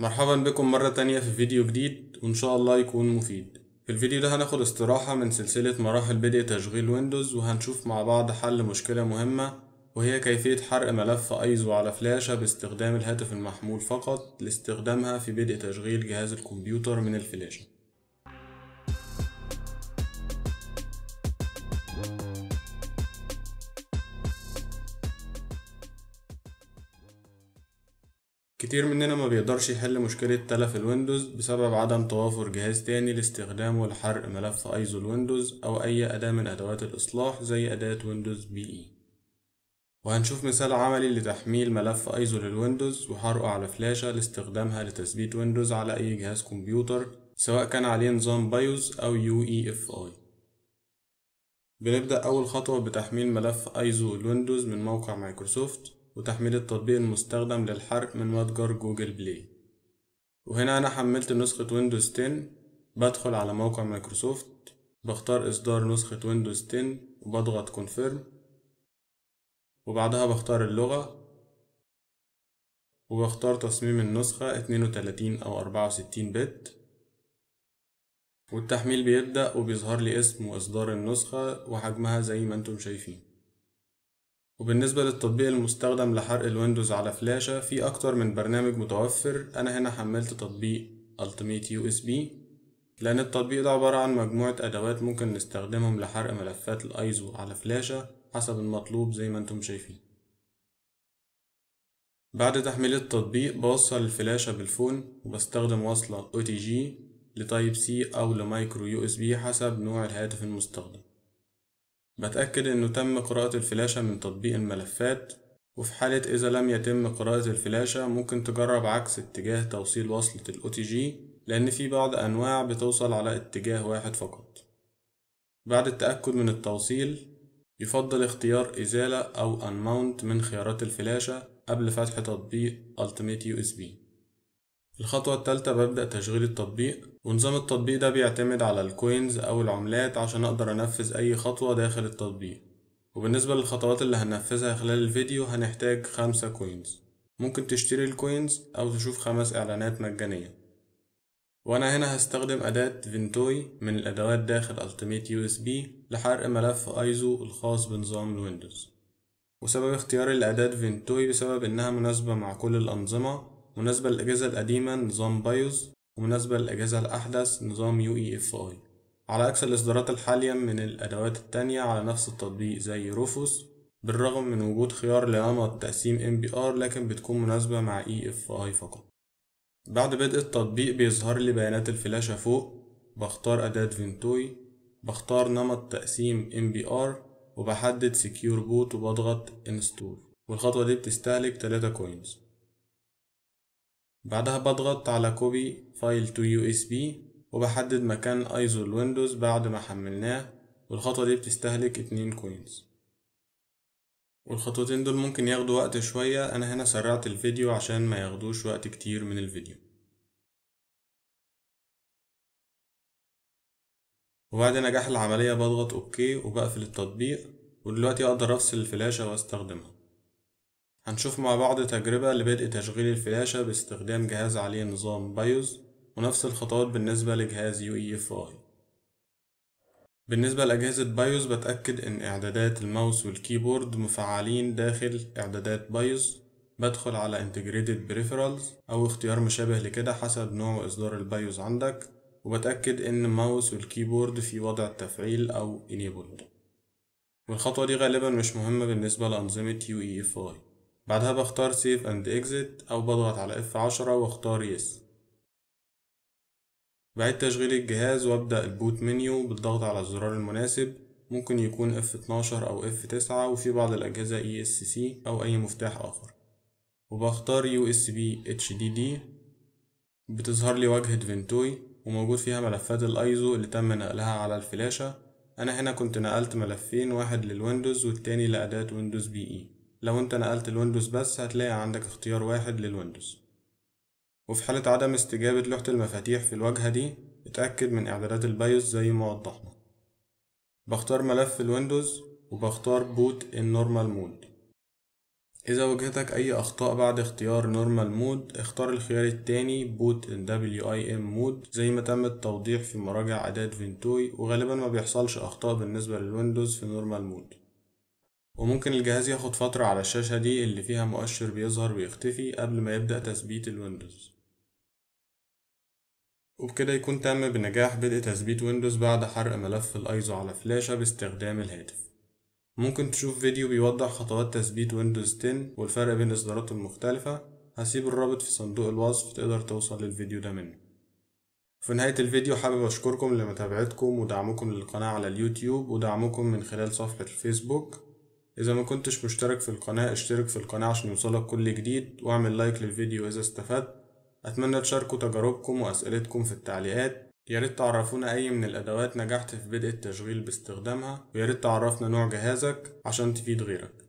مرحبا بكم مرة تانية في فيديو جديد وإن شاء الله يكون مفيد في الفيديو ده هناخد استراحة من سلسلة مراحل بدء تشغيل ويندوز وهنشوف مع بعض حل مشكلة مهمة وهي كيفية حرق ملف أيزو على فلاشة باستخدام الهاتف المحمول فقط لاستخدامها في بدء تشغيل جهاز الكمبيوتر من الفلاشة كتير مننا ما بيقدرش يحل مشكلة تلف الويندوز بسبب عدم توافر جهاز تاني لاستخدامه لحرق ملف ايزو الويندوز او اي اداة من ادوات الاصلاح زي اداة ويندوز بي اي وهنشوف مثال عملي لتحميل ملف ايزو للويندوز وحرقه على فلاشة لاستخدامها لتثبيت ويندوز على اي جهاز كمبيوتر سواء كان عليه نظام بايوز او يو اي اف اي بنبدأ اول خطوة بتحميل ملف ايزو الويندوز من موقع مايكروسوفت وتحميل التطبيق المستخدم للحرق من متجر جوجل بلاي وهنا أنا حملت نسخة ويندوز 10 بدخل على موقع مايكروسوفت بختار إصدار نسخة ويندوز 10 وبضغط كونفيرم وبعدها بختار اللغة وبختار تصميم النسخة 32 أو 64 بت والتحميل بيبدأ وبيظهر لي اسم وإصدار النسخة وحجمها زي ما انتم شايفين وبالنسبة للتطبيق المستخدم لحرق الويندوز على فلاشة في أكتر من برنامج متوفر أنا هنا حملت تطبيق Ultimate USB لأن التطبيق ده عبارة عن مجموعة أدوات ممكن نستخدمهم لحرق ملفات الأيزو على فلاشة حسب المطلوب زي ما انتم شايفين بعد تحميل التطبيق بوصل الفلاشة بالفون وبستخدم وصلة OTG لتايب سي أو لمايكرو يو اس بي حسب نوع الهاتف المستخدم بتأكد إنه تم قراءة الفلاشة من تطبيق الملفات وفي حالة إذا لم يتم قراءة الفلاشة ممكن تجرب عكس اتجاه توصيل وصلة الـ OTG لأن في بعض أنواع بتوصل على اتجاه واحد فقط بعد التأكد من التوصيل يفضل اختيار إزالة أو Unmount من خيارات الفلاشة قبل فتح تطبيق Ultimate USB الخطوة التالتة ببدأ تشغيل التطبيق ونظام التطبيق ده بيعتمد على الكوينز أو العملات عشان أقدر أنفذ أي خطوة داخل التطبيق وبالنسبة للخطوات اللي هننفذها خلال الفيديو هنحتاج خمسة كوينز ممكن تشتري الكوينز أو تشوف خمس إعلانات مجانية وأنا هنا هستخدم أداة فينتوي من الأدوات داخل Ultimate USB لحرق ملف أيزو الخاص بنظام الويندوز وسبب اختياري لأداة فينتوي بسبب إنها مناسبة مع كل الأنظمة مناسبة للأجهزة القديمة نظام بايوز ومناسبة للأجهزة الأحدث نظام يو اي اف اي على عكس الإصدارات الحالية من الأدوات التانية على نفس التطبيق زي روفوس بالرغم من وجود خيار لنمط تقسيم MBR لكن بتكون مناسبة مع EFI فقط بعد بدء التطبيق بيظهر لي بيانات الفلاشة فوق بختار أداة فينتوي بختار نمط تقسيم MBR وبحدد Secure Boot وبضغط انستول والخطوة دي بتستهلك 3 كوينز بعدها بضغط على كوبي فايل تو يو اس بي وبحدد مكان ايزو الويندوز بعد ما حملناه والخطوة دي بتستهلك اتنين كوينز والخطوتين دول ممكن ياخدوا وقت شوية انا هنا سرعت الفيديو عشان ما ياخدوش وقت كتير من الفيديو وبعد نجاح العملية بضغط اوكي وبقفل التطبيق ودلوقتي اقدر افصل الفلاشة واستخدمها هنشوف مع بعض تجربة لبدء تشغيل الفلاشة باستخدام جهاز عليه نظام بايوز ونفس الخطوات بالنسبة لجهاز يو اي اف اي بالنسبة لأجهزة بايوز بتأكد إن إعدادات الماوس والكيبورد مفعلين داخل إعدادات بايوز بدخل على Integrated Peripherals أو اختيار مشابه لكده حسب نوع إصدار البايوز عندك وبتأكد إن الماوس والكيبورد في وضع التفعيل أو Enabled والخطوة دي غالبا مش مهمة بالنسبة لأنظمة UEFI بعدها بختار Save اند Exit أو بضغط على F10 واختار Yes بعد تشغيل الجهاز وابدأ البوت منيو بالضغط على الزرار المناسب ممكن يكون F12 أو F9 وفي بعض الأجهزة ESC أو أي مفتاح آخر وبختار USB HDD بتظهر لي واجهة فينتوي وموجود فيها ملفات الايزو اللي تم نقلها على الفلاشة انا هنا كنت نقلت ملفين واحد للويندوز والتاني لأداة ويندوز بي اي لو انت نقلت الويندوز بس هتلاقي عندك اختيار واحد للويندوز وفي حالة عدم استجابة لوحة المفاتيح في الواجهة دي اتأكد من إعدادات البايوس زي ما وضحنا بختار ملف الويندوز وبختار بوت النورمال مود إذا واجهتك أي أخطاء بعد اختيار نورمال مود اختار الخيار التاني بوت WIM مود زي ما تم التوضيح في مراجع أداة فينتوي وغالبا ما بيحصلش أخطاء بالنسبة للويندوز في نورمال مود وممكن الجهاز ياخد فترة على الشاشة دي اللي فيها مؤشر بيظهر ويختفي قبل ما يبدأ تثبيت الويندوز وبكده يكون تم بنجاح بدء تثبيت ويندوز بعد حرق ملف الايزو على فلاشة باستخدام الهاتف ممكن تشوف فيديو بيوضح خطوات تثبيت ويندوز 10 والفرق بين اصداراته المختلفة هسيب الرابط في صندوق الوصف تقدر توصل للفيديو ده منه في نهاية الفيديو حابب أشكركم لمتابعتكم ودعمكم للقناة على اليوتيوب ودعمكم من خلال صفحة الفيسبوك اذا ما كنتش مشترك في القناة اشترك في القناة عشان يوصلك كل جديد واعمل لايك للفيديو اذا استفدت اتمنى تشاركوا تجاربكم واسئلتكم في التعليقات ياريت تعرفونا اي من الادوات نجحت في بدء التشغيل باستخدامها وياريت تعرفنا نوع جهازك عشان تفيد غيرك